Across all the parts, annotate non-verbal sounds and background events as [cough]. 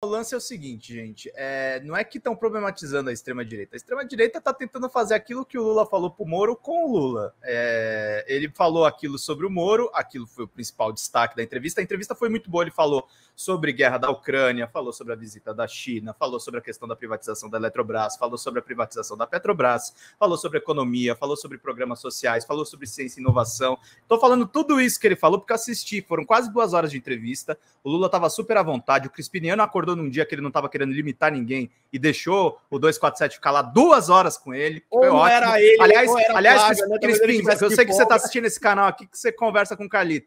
o lance é o seguinte, gente. É, não é que estão problematizando a extrema-direita. A extrema-direita está tentando fazer aquilo que o Lula falou para o Moro com o Lula. É, ele falou aquilo sobre o Moro, aquilo foi o principal destaque da entrevista. A entrevista foi muito boa, ele falou sobre guerra da Ucrânia, falou sobre a visita da China, falou sobre a questão da privatização da Eletrobras, falou sobre a privatização da Petrobras, falou sobre economia, falou sobre programas sociais, falou sobre ciência e inovação. Estou falando tudo isso que ele falou porque assisti. Foram quase duas horas de entrevista. O Lula estava super à vontade. O Crispiniano acordou num dia que ele não estava querendo limitar ninguém e deixou o 247 ficar lá duas horas com ele. Ou Foi ótimo. Era ele, aliás, aliás Cláudio, né? eu sei que você está assistindo esse canal aqui, que você conversa com o Carlito.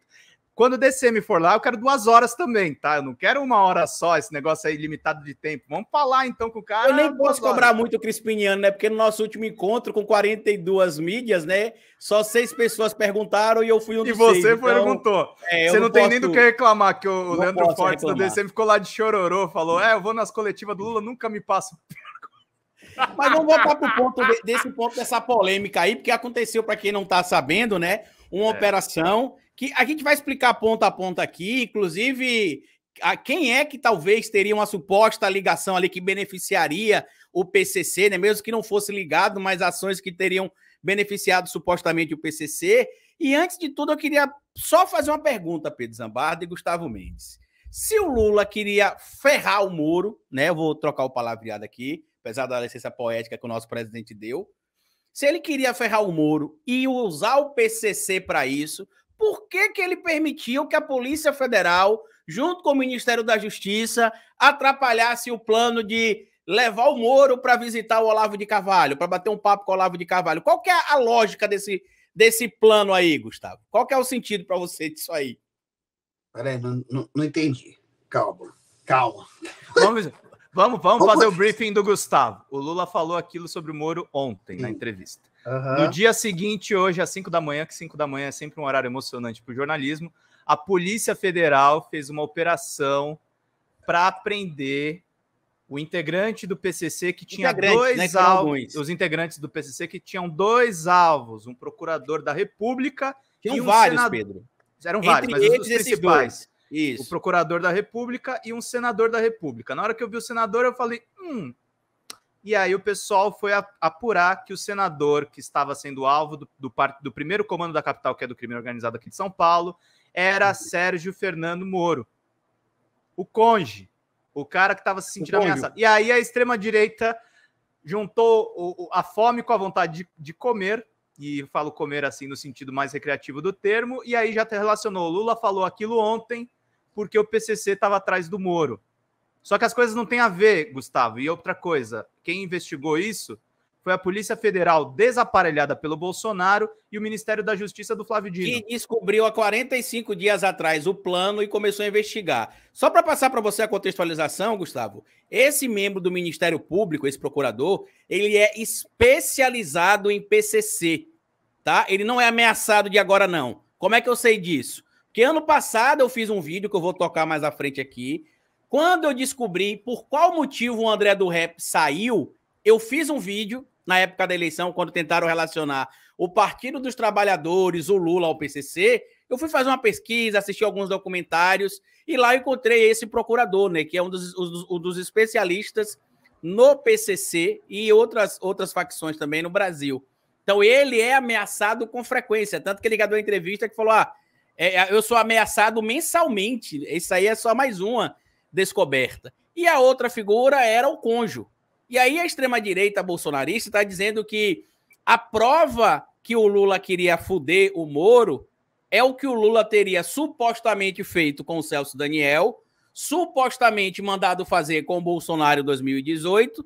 Quando o DCM for lá, eu quero duas horas também, tá? Eu não quero uma hora só, esse negócio aí limitado de tempo. Vamos falar então com o cara. Eu nem posso cobrar muito o Crispiniano, né? Porque no nosso último encontro com 42 mídias, né? Só seis pessoas perguntaram e eu fui um dos E você seis, então, perguntou. Então, é, você não, não tem posso... nem do que reclamar, que o não Leandro Fortes reclamar. do DCM ficou lá de chororô, falou: é, eu vou nas coletivas do Lula, nunca me passo [laughs] Mas vamos voltar para o ponto de, desse ponto dessa polêmica aí, porque aconteceu, para quem não está sabendo, né? Uma é. operação que a gente vai explicar ponto a ponto aqui, inclusive a quem é que talvez teria uma suposta ligação ali que beneficiaria o PCC, né? mesmo que não fosse ligado, mas ações que teriam beneficiado supostamente o PCC. E antes de tudo, eu queria só fazer uma pergunta, Pedro Zambardo e Gustavo Mendes. Se o Lula queria ferrar o Moro, né? Eu vou trocar o palavreado aqui, apesar da licença poética que o nosso presidente deu. Se ele queria ferrar o Moro e usar o PCC para isso, por que, que ele permitiu que a Polícia Federal, junto com o Ministério da Justiça, atrapalhasse o plano de levar o Moro para visitar o Olavo de Carvalho, para bater um papo com o Olavo de Carvalho? Qual que é a lógica desse, desse plano aí, Gustavo? Qual que é o sentido para você disso aí? Peraí, não, não, não entendi. Calma, calma. Vamos, vamos, vamos, fazer o briefing do Gustavo. O Lula falou aquilo sobre o Moro ontem, na hum. entrevista. Uhum. No dia seguinte, hoje, às 5 da manhã, que 5 da manhã é sempre um horário emocionante para o jornalismo, a Polícia Federal fez uma operação para prender o integrante do PCC que tinha né, dois né, alvos, os integrantes do PCC que tinham dois alvos, um procurador da República e um vários, senador. Pedro. Eram Entre vários, mas os principais. Isso. O procurador da República e um senador da República. Na hora que eu vi o senador, eu falei, hum, e aí o pessoal foi apurar que o senador que estava sendo alvo do, do, do primeiro comando da capital, que é do crime organizado aqui de São Paulo, era uhum. Sérgio Fernando Moro, o conge, o cara que estava se sentindo ameaçado. E aí a extrema-direita juntou o, o, a fome com a vontade de, de comer, e falo comer assim no sentido mais recreativo do termo, e aí já te relacionou. O Lula falou aquilo ontem porque o PCC estava atrás do Moro. Só que as coisas não têm a ver, Gustavo. E outra coisa, quem investigou isso foi a Polícia Federal desaparelhada pelo Bolsonaro e o Ministério da Justiça do Flávio Dino. Que descobriu há 45 dias atrás o plano e começou a investigar. Só para passar para você a contextualização, Gustavo, esse membro do Ministério Público, esse procurador, ele é especializado em PCC, tá? Ele não é ameaçado de agora não. Como é que eu sei disso? Porque ano passado eu fiz um vídeo que eu vou tocar mais à frente aqui quando eu descobri por qual motivo o André do Rap saiu, eu fiz um vídeo na época da eleição, quando tentaram relacionar o Partido dos Trabalhadores, o Lula ao PCC, eu fui fazer uma pesquisa, assisti alguns documentários e lá encontrei esse procurador, né, que é um dos, um dos especialistas no PCC e outras, outras facções também no Brasil. Então ele é ameaçado com frequência, tanto que ele deu a entrevista que falou: ah, é, eu sou ameaçado mensalmente. Isso aí é só mais uma descoberta. E a outra figura era o cônjuge. E aí a extrema-direita bolsonarista está dizendo que a prova que o Lula queria fuder o Moro é o que o Lula teria supostamente feito com o Celso Daniel, supostamente mandado fazer com o Bolsonaro em 2018,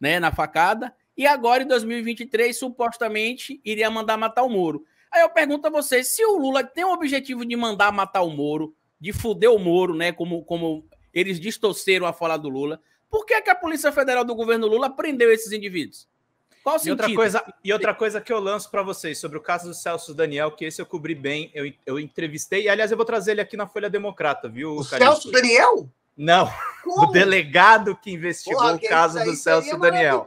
né, na facada, e agora em 2023 supostamente iria mandar matar o Moro. Aí eu pergunto a vocês, se o Lula tem o objetivo de mandar matar o Moro, de fuder o Moro, né, como, como eles distorceram a fala do Lula. Por que, é que a Polícia Federal do governo Lula prendeu esses indivíduos? Qual o sentido? E outra coisa, e outra coisa que eu lanço para vocês sobre o caso do Celso Daniel, que esse eu cobri bem, eu, eu entrevistei, e aliás eu vou trazer ele aqui na Folha Democrata, viu? O Celso Daniel? Não, Como? o delegado que investigou Porra, o caso do Celso Daniel.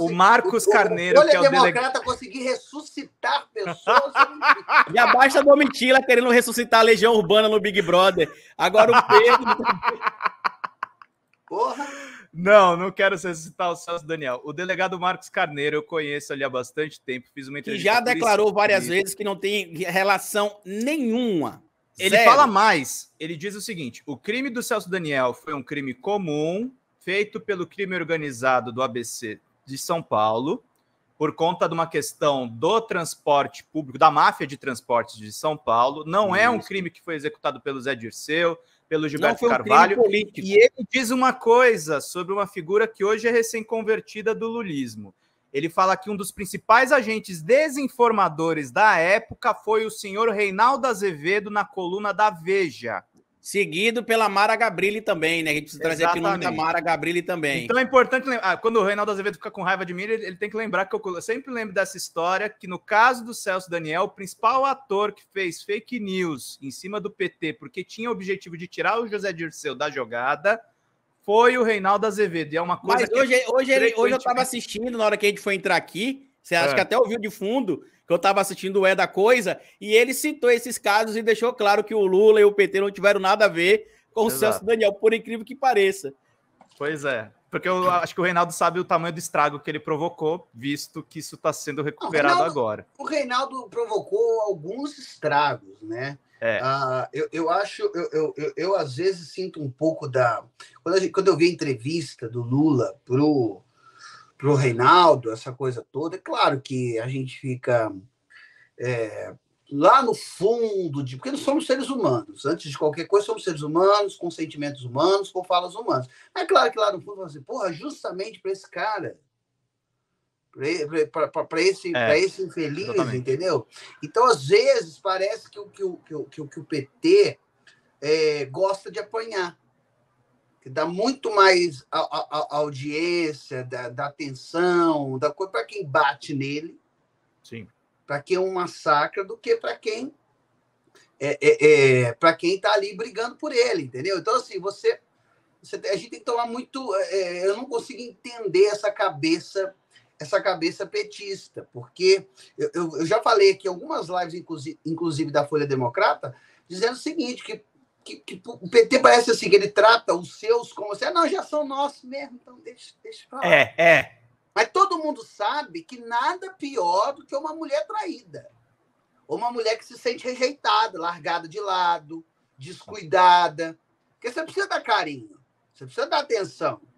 o Marcos o, Carneiro, o que é o democrata conseguir ressuscitar pessoas. e abaixa a Domitila querendo ressuscitar a Legião Urbana no Big Brother. Agora o Pedro. Porra. Não, não quero ressuscitar o Celso Daniel. O delegado Marcos Carneiro, eu conheço ali há bastante tempo, fiz uma entrevista. Que já declarou várias vezes que não tem relação nenhuma ele Zero. fala mais. Ele diz o seguinte: o crime do Celso Daniel foi um crime comum feito pelo crime organizado do ABC de São Paulo por conta de uma questão do transporte público, da máfia de transportes de São Paulo. Não Isso. é um crime que foi executado pelo Zé Dirceu, pelo Gilberto um Carvalho. E ele diz uma coisa sobre uma figura que hoje é recém-convertida do lulismo. Ele fala que um dos principais agentes desinformadores da época foi o senhor Reinaldo Azevedo na coluna da Veja. Seguido pela Mara Gabrilli também, né? A gente precisa trazer aqui o nome da Mara Gabrilli também. Então é importante lembrar. Ah, quando o Reinaldo Azevedo fica com raiva de mim, ele, ele tem que lembrar que eu, eu, sempre lembro dessa história que, no caso do Celso Daniel, o principal ator que fez fake news em cima do PT porque tinha o objetivo de tirar o José Dirceu da jogada foi o Reinaldo Azevedo. E é uma coisa. Mas é hoje, é hoje, ele, hoje eu estava assistindo, na hora que a gente foi entrar aqui, você acha é. que até ouviu de fundo que eu estava assistindo o É da Coisa, e ele citou esses casos e deixou claro que o Lula e o PT não tiveram nada a ver com Exato. o Celso Daniel, por incrível que pareça. Pois é, porque eu acho que o Reinaldo sabe o tamanho do estrago que ele provocou, visto que isso está sendo recuperado o Reinaldo, agora. O Reinaldo provocou alguns estragos, né? É. Ah, eu, eu acho, eu, eu, eu, eu, às vezes sinto um pouco da. Quando, gente, quando eu vi a entrevista do Lula pro, pro Reinaldo, essa coisa toda, é claro que a gente fica. É, lá no fundo de. Porque nós somos seres humanos. Antes de qualquer coisa, somos seres humanos, com sentimentos humanos, com falas humanas. É claro que lá no fundo você, assim, porra, justamente para esse cara. Para esse, é, esse infeliz, exatamente. entendeu? Então, às vezes, parece que o, que o, que o, que o, PT é, gosta de apanhar. Que dá muito mais a, a, a audiência, da atenção, da coisa para quem bate nele. Sim para quem é um massacre do que para quem é, é, é para quem está ali brigando por ele, entendeu? Então assim você, você a gente tem que tomar muito, é, é, eu não consigo entender essa cabeça essa cabeça petista, porque eu, eu, eu já falei aqui algumas lives inclusive, inclusive da Folha Democrata dizendo o seguinte que que, que, o PT parece assim, que ele trata os seus como assim, ah, não, já são nossos mesmo, então deixa, deixa falar. É, é. Mas todo mundo sabe que nada pior do que uma mulher traída. Ou uma mulher que se sente rejeitada, largada de lado, descuidada. Porque você precisa dar carinho, você precisa dar atenção.